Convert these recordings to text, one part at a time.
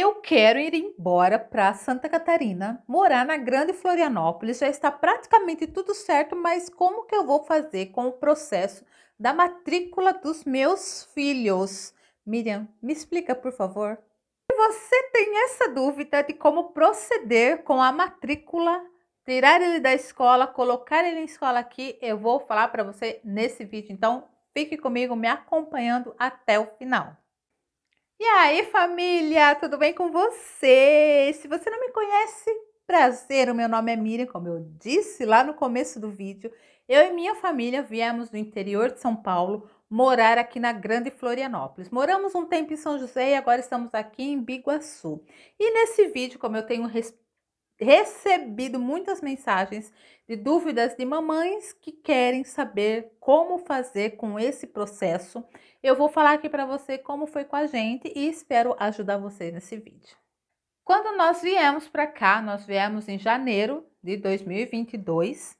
Eu quero ir embora para Santa Catarina, morar na Grande Florianópolis. Já está praticamente tudo certo, mas como que eu vou fazer com o processo da matrícula dos meus filhos? Miriam, me explica, por favor. Se você tem essa dúvida de como proceder com a matrícula, tirar ele da escola, colocar ele em escola aqui, eu vou falar para você nesse vídeo. Então, fique comigo, me acompanhando até o final. E aí, família, tudo bem com vocês? Se você não me conhece, prazer, o meu nome é Miriam, como eu disse lá no começo do vídeo. Eu e minha família viemos do interior de São Paulo morar aqui na Grande Florianópolis. Moramos um tempo em São José e agora estamos aqui em Biguaçu. E nesse vídeo, como eu tenho recebido muitas mensagens de dúvidas de mamães que querem saber como fazer com esse processo. Eu vou falar aqui para você como foi com a gente e espero ajudar vocês nesse vídeo. Quando nós viemos para cá, nós viemos em janeiro de 2022.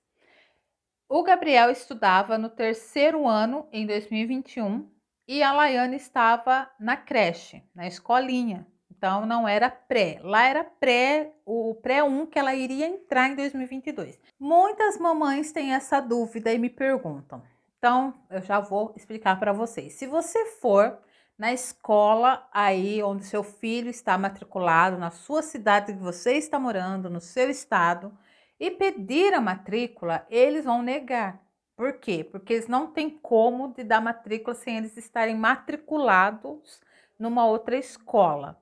O Gabriel estudava no terceiro ano em 2021 e a Laiane estava na creche, na escolinha, então não era pré, lá era pré, o pré 1 que ela iria entrar em 2022. Muitas mamães têm essa dúvida e me perguntam. Então eu já vou explicar para vocês. Se você for na escola aí onde seu filho está matriculado, na sua cidade que você está morando, no seu estado, e pedir a matrícula, eles vão negar. Por quê? Porque eles não têm como de dar matrícula sem eles estarem matriculados numa outra escola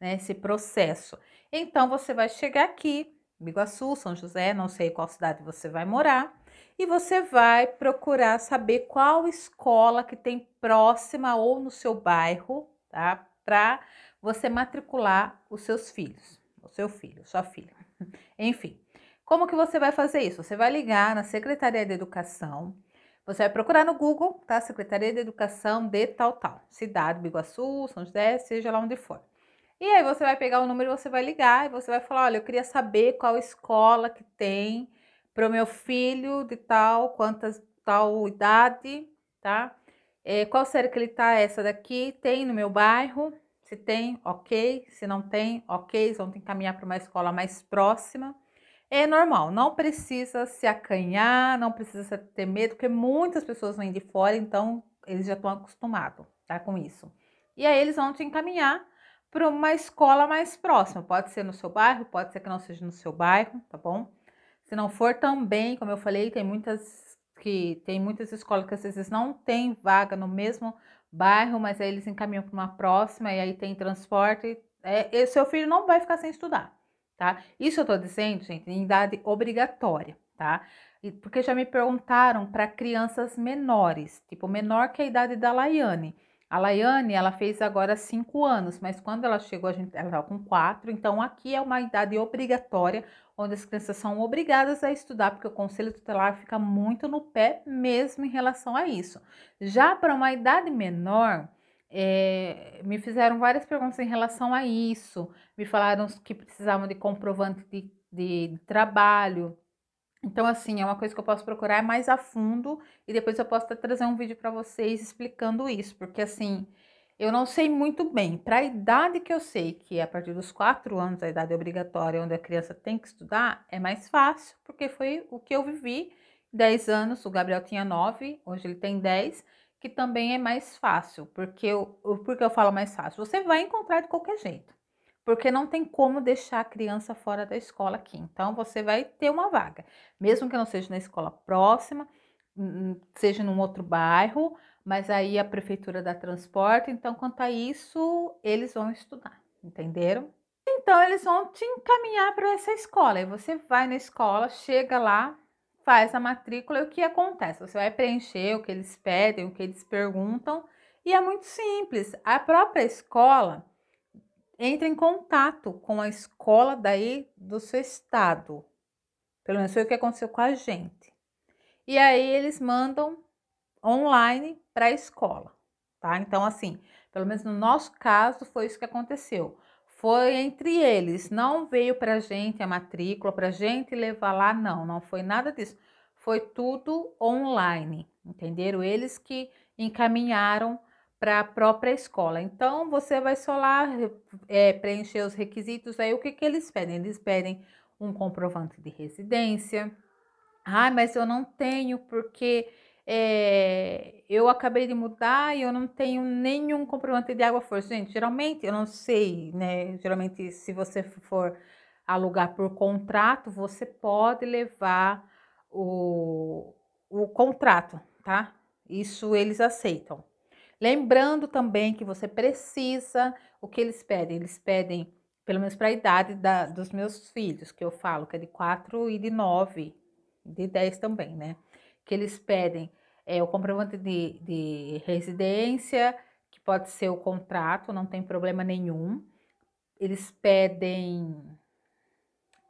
né, esse processo. Então você vai chegar aqui, Biguaçu, São José, não sei qual cidade você vai morar, e você vai procurar saber qual escola que tem próxima ou no seu bairro, tá? Para você matricular os seus filhos, o seu filho, sua filha. Enfim, como que você vai fazer isso? Você vai ligar na Secretaria de Educação, você vai procurar no Google, tá? Secretaria de Educação de tal, tal, cidade, Biguaçu, São José, seja lá onde for. E aí você vai pegar o número e você vai ligar e você vai falar: olha, eu queria saber qual escola que tem para o meu filho de tal, quantas, tal idade, tá? É, qual série que ele tá? Essa daqui tem no meu bairro? Se tem, ok. Se não tem, ok. Eles vão ter que caminhar para uma escola mais próxima. É normal, não precisa se acanhar, não precisa ter medo, porque muitas pessoas vêm de fora, então eles já estão acostumados tá, com isso. E aí eles vão te encaminhar para uma escola mais próxima. Pode ser no seu bairro, pode ser que não seja no seu bairro, tá bom? Se não for também, como eu falei, tem muitas que tem muitas escolas que às vezes não tem vaga no mesmo bairro, mas aí eles encaminham para uma próxima e aí tem transporte. É, seu filho não vai ficar sem estudar, tá? Isso eu tô dizendo, gente, em idade obrigatória, tá? E porque já me perguntaram para crianças menores, tipo menor que a idade da Laiane. A Laiane, ela fez agora cinco anos, mas quando ela chegou, a gente, ela estava com quatro. Então, aqui é uma idade obrigatória, onde as crianças são obrigadas a estudar, porque o conselho tutelar fica muito no pé mesmo em relação a isso. Já para uma idade menor, é, me fizeram várias perguntas em relação a isso. Me falaram que precisavam de comprovante de, de, de trabalho, então, assim, é uma coisa que eu posso procurar mais a fundo e depois eu posso trazer um vídeo para vocês explicando isso, porque assim, eu não sei muito bem. Para a idade que eu sei, que é a partir dos 4 anos, a idade obrigatória, onde a criança tem que estudar, é mais fácil, porque foi o que eu vivi. 10 anos, o Gabriel tinha 9, hoje ele tem 10, que também é mais fácil, porque eu, porque eu falo mais fácil. Você vai encontrar de qualquer jeito porque não tem como deixar a criança fora da escola aqui. Então, você vai ter uma vaga, mesmo que não seja na escola próxima, seja num outro bairro, mas aí a prefeitura dá transporte. Então, quanto a isso, eles vão estudar, entenderam? Então, eles vão te encaminhar para essa escola. E você vai na escola, chega lá, faz a matrícula e o que acontece? Você vai preencher o que eles pedem, o que eles perguntam. E é muito simples. A própria escola entre em contato com a escola daí do seu estado. Pelo menos foi o que aconteceu com a gente. E aí eles mandam online para a escola, tá? Então assim, pelo menos no nosso caso foi isso que aconteceu. Foi entre eles, não veio para a gente a matrícula, para a gente levar lá, não, não foi nada disso. Foi tudo online, entenderam? Eles que encaminharam para a própria escola. Então, você vai só lá é, preencher os requisitos. Aí, o que, que eles pedem? Eles pedem um comprovante de residência. Ah, mas eu não tenho porque é, eu acabei de mudar e eu não tenho nenhum comprovante de água força. Gente, geralmente, eu não sei, né? Geralmente, se você for alugar por contrato, você pode levar o, o contrato, tá? Isso eles aceitam. Lembrando também que você precisa, o que eles pedem? Eles pedem, pelo menos para a idade da, dos meus filhos, que eu falo que é de 4 e de 9, de 10 também, né? Que eles pedem é, o comprovante de, de residência, que pode ser o contrato, não tem problema nenhum. Eles pedem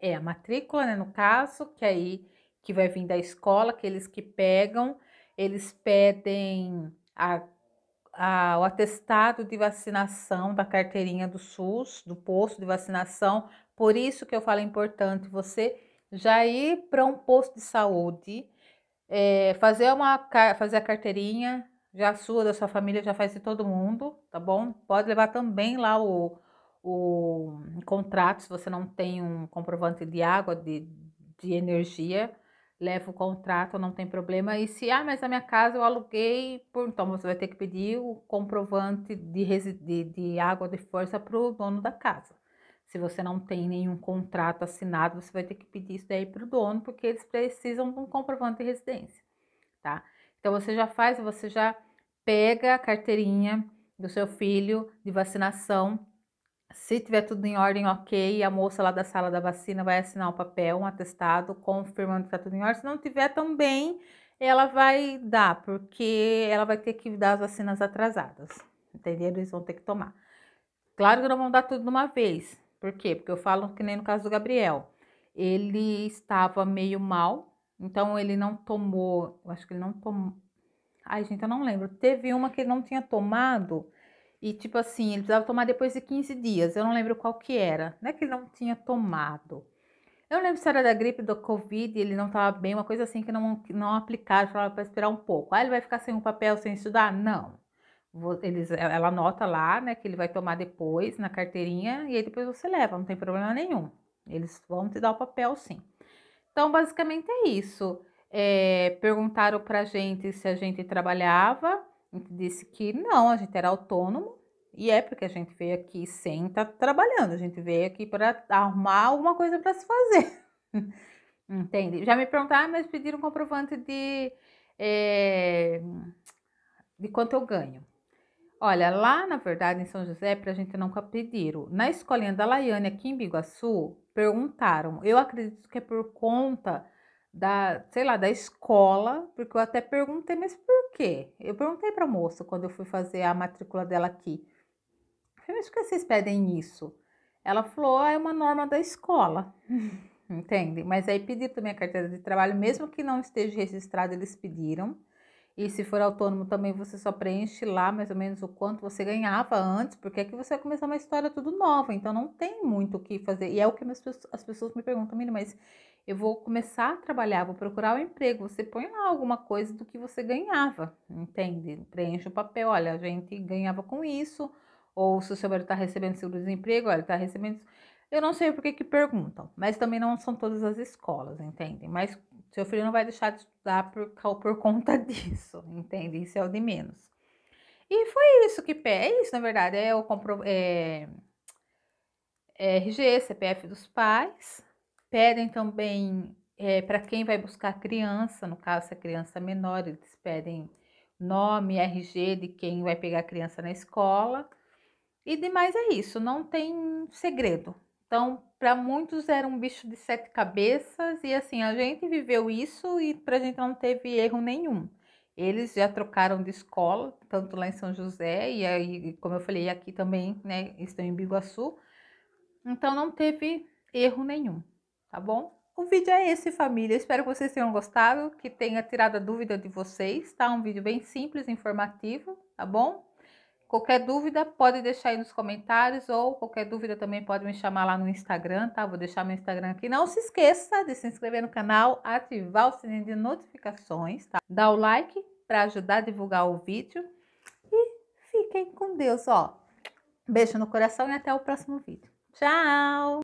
é a matrícula, né, no caso, que aí que vai vir da escola, aqueles que pegam, eles pedem a a, o atestado de vacinação da carteirinha do SUS, do posto de vacinação. Por isso que eu falo é importante você já ir para um posto de saúde, é, fazer, uma, fazer a carteirinha, já a sua, da sua família, já faz de todo mundo, tá bom? Pode levar também lá o, o contrato, se você não tem um comprovante de água, de, de energia leva o contrato, não tem problema. E se, ah, mas a minha casa eu aluguei, por... então você vai ter que pedir o comprovante de, de, de água de força para o dono da casa. Se você não tem nenhum contrato assinado, você vai ter que pedir isso daí para o dono, porque eles precisam de um comprovante de residência, tá? Então você já faz, você já pega a carteirinha do seu filho de vacinação se tiver tudo em ordem, ok, a moça lá da sala da vacina vai assinar o papel, um atestado, confirmando que tá tudo em ordem. Se não tiver também, ela vai dar, porque ela vai ter que dar as vacinas atrasadas, entendeu? Eles vão ter que tomar. Claro que não vão dar tudo de uma vez, por quê? Porque eu falo que nem no caso do Gabriel, ele estava meio mal, então ele não tomou, eu acho que ele não tomou. Ai, gente, eu não lembro. Teve uma que ele não tinha tomado e tipo assim, ele precisava tomar depois de 15 dias. Eu não lembro qual que era. Não é que ele não tinha tomado. Eu não lembro se era da gripe, do Covid, ele não estava bem, uma coisa assim que não, não aplicaram, falaram para esperar um pouco. Ah, ele vai ficar sem o papel, sem estudar? Não. Eles, é, ela anota lá, né, que ele vai tomar depois na carteirinha e aí depois você leva, não tem problema nenhum. Eles vão te dar o papel sim. Então, basicamente é isso. É, perguntaram pra gente se a gente trabalhava, gente disse que não, a gente era autônomo e é porque a gente veio aqui sem estar tá trabalhando, a gente veio aqui para arrumar alguma coisa para se fazer. Entende? Já me perguntaram, ah, mas pediram um comprovante de, é, de quanto eu ganho. Olha, lá na verdade em São José, para a gente nunca pediram. Na escolinha da Laiane, aqui em Biguaçu, perguntaram. Eu acredito que é por conta da, sei lá, da escola, porque eu até perguntei, mas por quê? Eu perguntei para a moça quando eu fui fazer a matrícula dela aqui. Eu falei, por que vocês pedem isso? Ela falou, ah, é uma norma da escola. Entende? Mas aí pedi também a carteira de trabalho, mesmo que não esteja registrado, eles pediram. E se for autônomo também você só preenche lá mais ou menos o quanto você ganhava antes, porque é que você vai começar uma história tudo nova, então não tem muito o que fazer. E é o que as pessoas me perguntam, menina, mas eu vou começar a trabalhar, vou procurar um emprego. Você põe lá alguma coisa do que você ganhava, entende? Preenche o papel, olha, a gente ganhava com isso, ou se o seu marido está recebendo seguro-desemprego, olha, está recebendo. Eu não sei por que que perguntam, mas também não são todas as escolas, entendem? Mas seu filho não vai deixar de estudar por, por conta disso, entende? Isso é o de menos. E foi isso que é isso, na verdade, é o compro, é, é RG, CPF dos pais. Pedem também é, para quem vai buscar a criança, no caso, se a criança é menor, eles pedem nome, RG de quem vai pegar a criança na escola. E demais é isso, não tem segredo. Então, para muitos era um bicho de sete cabeças e assim, a gente viveu isso e para a gente não teve erro nenhum. Eles já trocaram de escola, tanto lá em São José e aí, como eu falei, aqui também, né, estão em Biguaçu. Então não teve erro nenhum, tá bom? O vídeo é esse, família. Espero que vocês tenham gostado, que tenha tirado a dúvida de vocês, tá? Um vídeo bem simples, informativo, tá bom? Qualquer dúvida pode deixar aí nos comentários ou qualquer dúvida também pode me chamar lá no Instagram, tá? Vou deixar meu Instagram aqui. Não se esqueça de se inscrever no canal, ativar o sininho de notificações, tá? Dá o like para ajudar a divulgar o vídeo e fiquem com Deus, ó. Beijo no coração e até o próximo vídeo. Tchau!